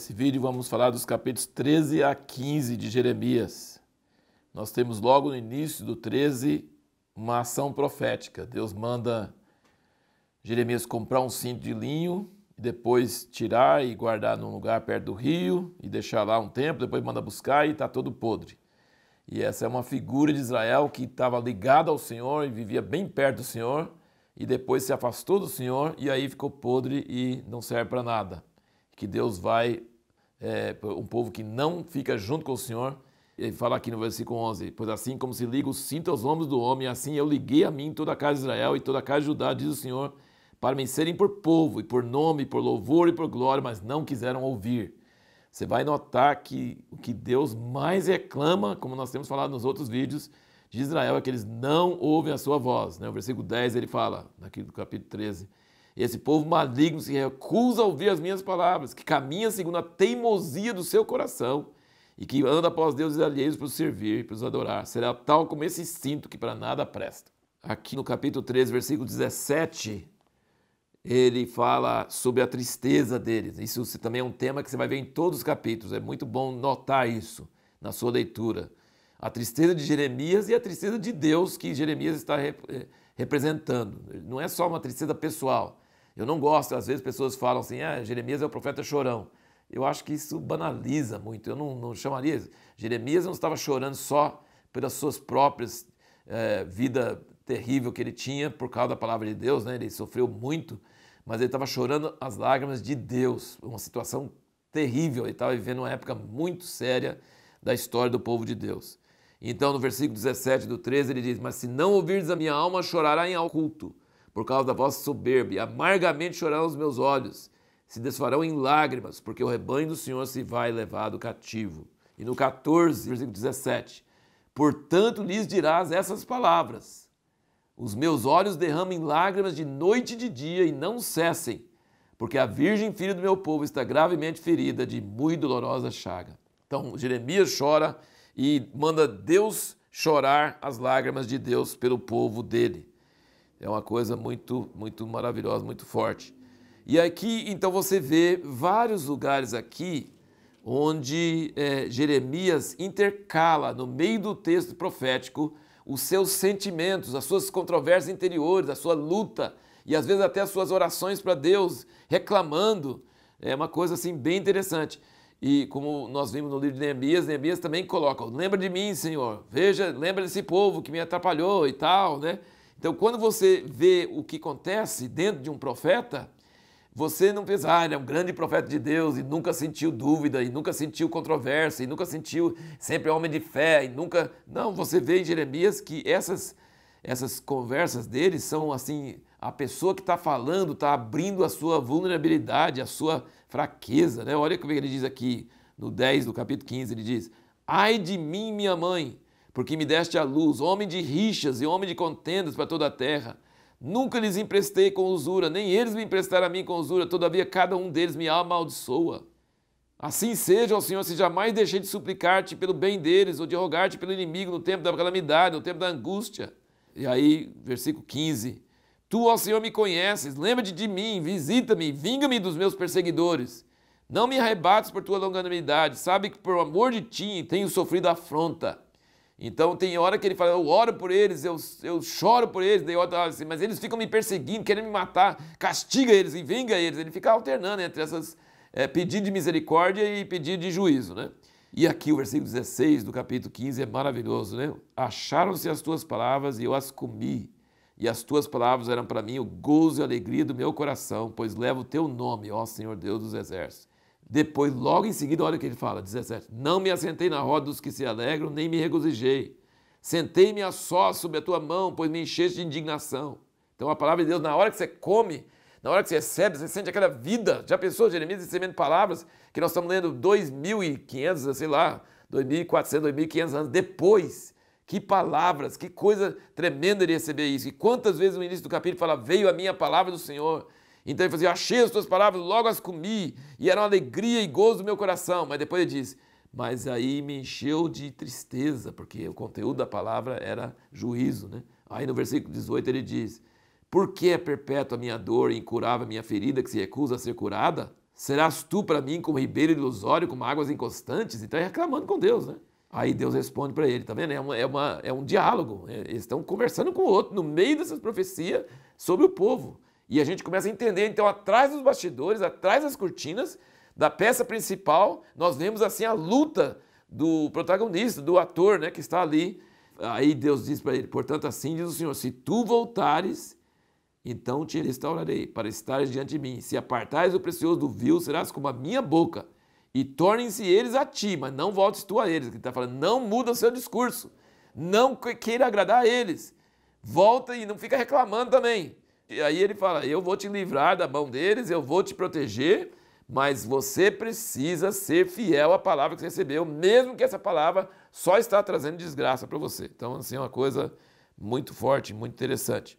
Nesse vídeo vamos falar dos capítulos 13 a 15 de Jeremias. Nós temos logo no início do 13 uma ação profética. Deus manda Jeremias comprar um cinto de linho, depois tirar e guardar num lugar perto do rio e deixar lá um tempo, depois manda buscar e está todo podre. E essa é uma figura de Israel que estava ligada ao Senhor e vivia bem perto do Senhor e depois se afastou do Senhor e aí ficou podre e não serve para nada que Deus vai é, um povo que não fica junto com o Senhor. Ele fala aqui no versículo 11: Pois assim como se liga o cinto aos ombros do homem, assim eu liguei a mim toda a casa de Israel e toda a casa de Judá, diz o Senhor, para me serem por povo, e por nome, e por louvor e por glória, mas não quiseram ouvir. Você vai notar que o que Deus mais reclama, como nós temos falado nos outros vídeos, de Israel é que eles não ouvem a sua voz. Né? O versículo 10 ele fala, aqui do capítulo 13: esse povo maligno se recusa a ouvir as minhas palavras, que caminha segundo a teimosia do seu coração e que anda após deuses alheios para os servir, para os adorar. Será tal como esse instinto que para nada presta. Aqui no capítulo 13, versículo 17, ele fala sobre a tristeza deles. Isso também é um tema que você vai ver em todos os capítulos. É muito bom notar isso na sua leitura. A tristeza de Jeremias e a tristeza de Deus que Jeremias está eh, representando. Não é só uma tristeza pessoal, eu não gosto, às vezes pessoas falam assim, ah, Jeremias é o profeta chorão. Eu acho que isso banaliza muito. Eu não, não chamaria. Jeremias não estava chorando só pelas suas próprias é, vida terrível que ele tinha por causa da palavra de Deus, né? Ele sofreu muito, mas ele estava chorando as lágrimas de Deus, uma situação terrível. Ele estava vivendo uma época muito séria da história do povo de Deus. Então, no versículo 17 do 13, ele diz: Mas se não ouvirdes a minha alma, chorará em oculto por causa da vossa soberba, amargamente chorarão os meus olhos, se desfarão em lágrimas, porque o rebanho do Senhor se vai levado cativo. E no 14, versículo 17: Portanto lhes dirás essas palavras: Os meus olhos derramem lágrimas de noite e de dia e não cessem, porque a virgem filha do meu povo está gravemente ferida de muito dolorosa chaga. Então Jeremias chora e manda Deus chorar as lágrimas de Deus pelo povo dele. É uma coisa muito, muito maravilhosa, muito forte. E aqui, então, você vê vários lugares aqui onde é, Jeremias intercala no meio do texto profético os seus sentimentos, as suas controvérsias interiores, a sua luta e às vezes até as suas orações para Deus, reclamando. É uma coisa assim bem interessante. E como nós vimos no livro de Neemias, Neemias também coloca: "Lembra de mim, Senhor. Veja, lembra desse povo que me atrapalhou e tal, né? Então, quando você vê o que acontece dentro de um profeta, você não pensa, ah, ele é um grande profeta de Deus e nunca sentiu dúvida, e nunca sentiu controvérsia, e nunca sentiu sempre homem de fé, e nunca. Não, você vê em Jeremias que essas, essas conversas dele são assim: a pessoa que está falando está abrindo a sua vulnerabilidade, a sua fraqueza. Né? Olha como é ele diz aqui no 10 do capítulo 15: ele diz: Ai de mim, minha mãe, porque me deste a luz, homem de rixas e homem de contendas para toda a terra. Nunca lhes emprestei com usura, nem eles me emprestaram a mim com usura, todavia cada um deles me amaldiçoa. Assim seja, ó Senhor, se jamais deixei de suplicar-te pelo bem deles, ou de rogar-te pelo inimigo no tempo da calamidade, no tempo da angústia. E aí, versículo 15. Tu, ó Senhor, me conheces, lembra-te de mim, visita-me, vinga-me dos meus perseguidores. Não me arrebates por tua longanimidade, sabe que por amor de ti tenho sofrido afronta. Então tem hora que ele fala, eu oro por eles, eu, eu choro por eles, daí outra assim, mas eles ficam me perseguindo, querem me matar, castiga eles e vinga eles. Ele fica alternando entre essas é, eh, pedido de misericórdia e pedido de juízo, né? E aqui o versículo 16 do capítulo 15 é maravilhoso, né? Acharam-se as tuas palavras e eu as comi, e as tuas palavras eram para mim o gozo e a alegria do meu coração, pois levo o teu nome, ó Senhor Deus dos exércitos. Depois, logo em seguida, olha o que ele fala, 17. Não me assentei na roda dos que se alegram, nem me regozijei. Sentei-me a só sob a tua mão, pois me encheste de indignação. Então a palavra de Deus, na hora que você come, na hora que você recebe, você sente aquela vida. Já pensou, Jeremias, recebendo palavras que nós estamos lendo 2.500, sei lá, 2.400, 2.500 anos depois. Que palavras, que coisa tremenda ele receber isso. E quantas vezes no início do capítulo fala, veio a minha palavra do Senhor. Então ele fazia, achei as tuas palavras, logo as comi, e era uma alegria e gozo do meu coração. Mas depois ele diz, mas aí me encheu de tristeza, porque o conteúdo da palavra era juízo. Né? Aí no versículo 18 ele diz, por que é perpétua a minha dor e incurável a minha ferida que se recusa a ser curada? Serás tu para mim como ribeiro ilusório, como águas inconstantes? Então é reclamando com Deus, né? Aí Deus responde para ele, tá vendo? É, uma, é, uma, é um diálogo. É, eles estão conversando com o outro no meio dessas profecias sobre o povo. E a gente começa a entender, então, atrás dos bastidores, atrás das cortinas da peça principal, nós vemos assim a luta do protagonista, do ator, né, que está ali. Aí Deus diz para ele: "Portanto, assim diz o Senhor: se tu voltares, então te restaurarei para estares diante de mim. Se apartares o precioso do vil, serás como a minha boca." e tornem-se eles a ti, mas não voltes tu a eles. Ele está falando, não muda o seu discurso, não queira agradar a eles, volta e não fica reclamando também. E aí ele fala: Eu vou te livrar da mão deles, eu vou te proteger, mas você precisa ser fiel à palavra que você recebeu, mesmo que essa palavra só está trazendo desgraça para você. Então, assim, é uma coisa muito forte, muito interessante.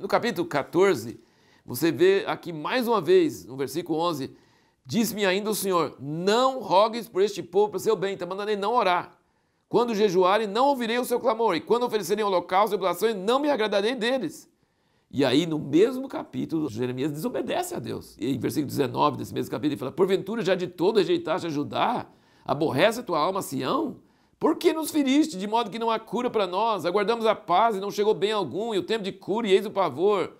No capítulo 14, você vê aqui mais uma vez, no versículo 11, diz-me ainda o Senhor, não rogues por este povo para o seu bem, está mandando ele não orar. Quando jejuarem, não ouvirei o seu clamor, e quando oferecerem holocausto e oblações, não me agradarei deles. E aí, no mesmo capítulo, Jeremias desobedece a Deus. E em versículo 19 desse mesmo capítulo, ele fala: Porventura já de todo rejeitaste a Judá, aborrece a tua alma Sião? Por que nos feriste, de modo que não há cura para nós? Aguardamos a paz e não chegou bem algum, e o tempo de cura, e eis o pavor.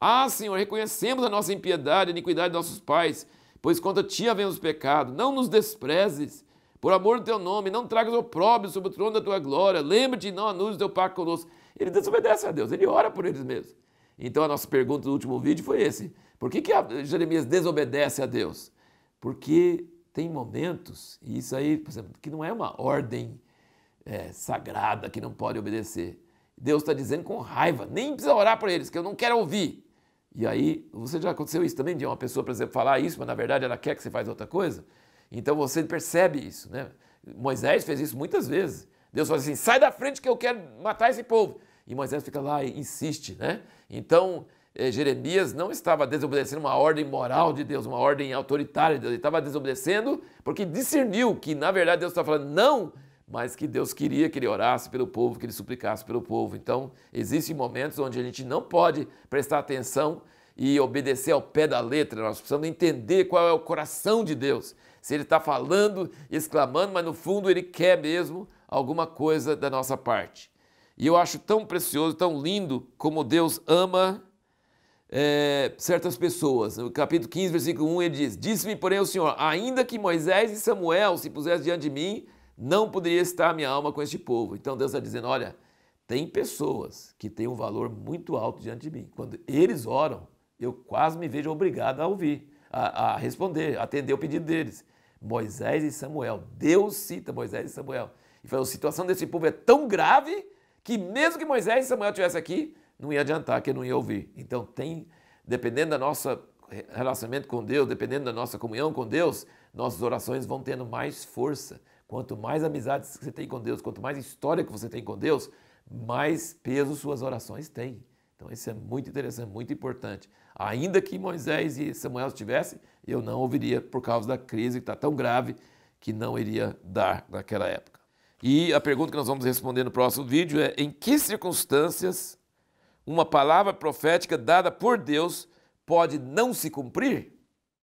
Ah, Senhor, reconhecemos a nossa impiedade, a iniquidade de nossos pais, pois contra ti havemos pecado. Não nos desprezes, por amor do teu nome, não tragas opróbrio sobre o trono da tua glória. Lembra-te e não anules o teu pacto conosco. Ele desobedece a Deus, ele ora por eles mesmos. Então a nossa pergunta do último vídeo foi esse: por que, que Jeremias desobedece a Deus? Porque tem momentos, e isso aí, por exemplo, que não é uma ordem é, sagrada que não pode obedecer. Deus está dizendo com raiva, nem precisa orar por eles, que eu não quero ouvir. E aí, você já aconteceu isso também, de uma pessoa, por exemplo, falar isso, mas na verdade ela quer que você faça outra coisa? Então você percebe isso, né? Moisés fez isso muitas vezes. Deus falou assim: sai da frente que eu quero matar esse povo. E Moisés fica lá e insiste, né? Então, eh, Jeremias não estava desobedecendo uma ordem moral de Deus, uma ordem autoritária de Deus. Ele estava desobedecendo porque discerniu que, na verdade, Deus estava falando não, mas que Deus queria que ele orasse pelo povo, que ele suplicasse pelo povo. Então, existem momentos onde a gente não pode prestar atenção e obedecer ao pé da letra. Nós precisamos entender qual é o coração de Deus. Se ele está falando, exclamando, mas no fundo ele quer mesmo alguma coisa da nossa parte. E eu acho tão precioso, tão lindo como Deus ama é, certas pessoas. No capítulo 15, versículo 1, ele diz: Disse-me, porém, o Senhor, ainda que Moisés e Samuel se pusessem diante de mim, não poderia estar a minha alma com este povo. Então Deus está dizendo: Olha, tem pessoas que têm um valor muito alto diante de mim. Quando eles oram, eu quase me vejo obrigado a ouvir, a, a responder, a atender o pedido deles. Moisés e Samuel. Deus cita Moisés e Samuel. E falou: a situação desse povo é tão grave que mesmo que Moisés e Samuel estivessem aqui, não ia adiantar, que não ia ouvir. Então tem, dependendo da nossa relacionamento com Deus, dependendo da nossa comunhão com Deus, nossas orações vão tendo mais força. Quanto mais amizades você tem com Deus, quanto mais história que você tem com Deus, mais peso suas orações têm. Então isso é muito interessante, muito importante. Ainda que Moisés e Samuel estivessem, eu não ouviria por causa da crise que está tão grave que não iria dar naquela época. E a pergunta que nós vamos responder no próximo vídeo é: em que circunstâncias uma palavra profética dada por Deus pode não se cumprir?